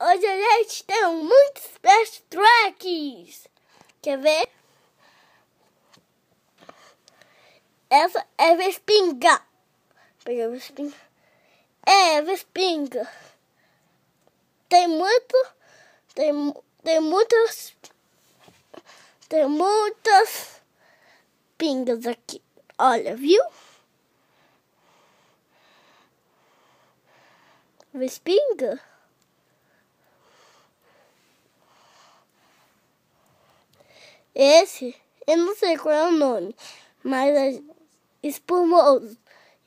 Hoje a gente tem muitos best tracks. Quer ver? Essa é Vespinga. Pega Vespinga. É Vespinga. Tem muito. Tem, tem muitas. Tem muitas pingas aqui. Olha, viu? Vespinga? Esse, eu não sei qual é o nome, mas é espumoso.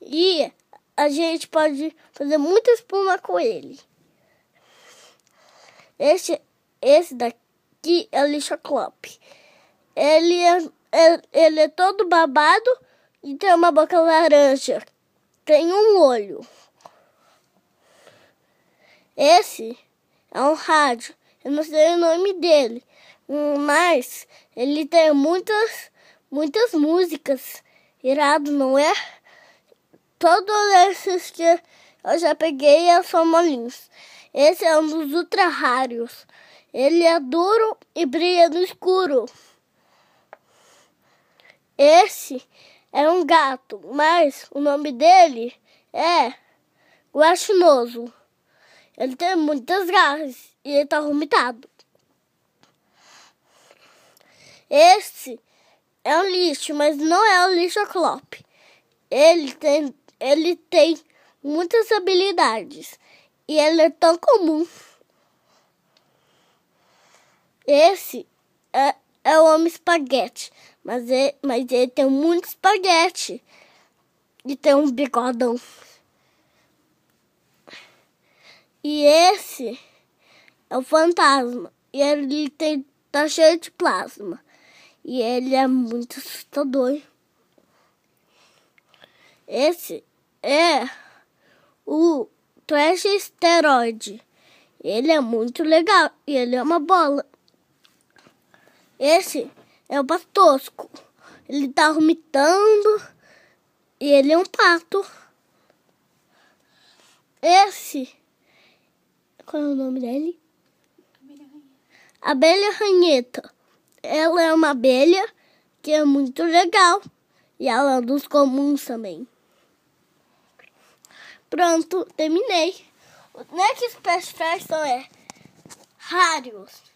E a gente pode fazer muita espuma com ele. Este, esse daqui é o lixoclope. Ele é, é, ele é todo babado e tem uma boca laranja. Tem um olho. Esse é um rádio. Eu não sei o nome dele, mas ele tem muitas, muitas músicas. Irado, não é? Todos esses que eu já peguei é são molinhos. Esse é um dos ultra raros. Ele é duro e brilha no escuro. Esse é um gato, mas o nome dele é Guaxinoso. Ele tem muitas garras e ele tá vomitado. Esse é um lixo, mas não é o lixo clope. Ele tem, ele tem muitas habilidades e ele é tão comum. Esse é, é o homem espaguete, mas ele, mas ele tem muito espaguete e tem um bigodão. E esse é o fantasma. E ele tem, tá cheio de plasma e ele é muito assustador. Esse é o Trash Steroid. Ele é muito legal e ele é uma bola. Esse é o Patosco Ele tá vomitando e ele é um pato. Esse. Qual é o nome dele? Abelha Ranheta ela é uma abelha que é muito legal. E ela é dos comuns também. Pronto, terminei. O Next special Fashion é Rários.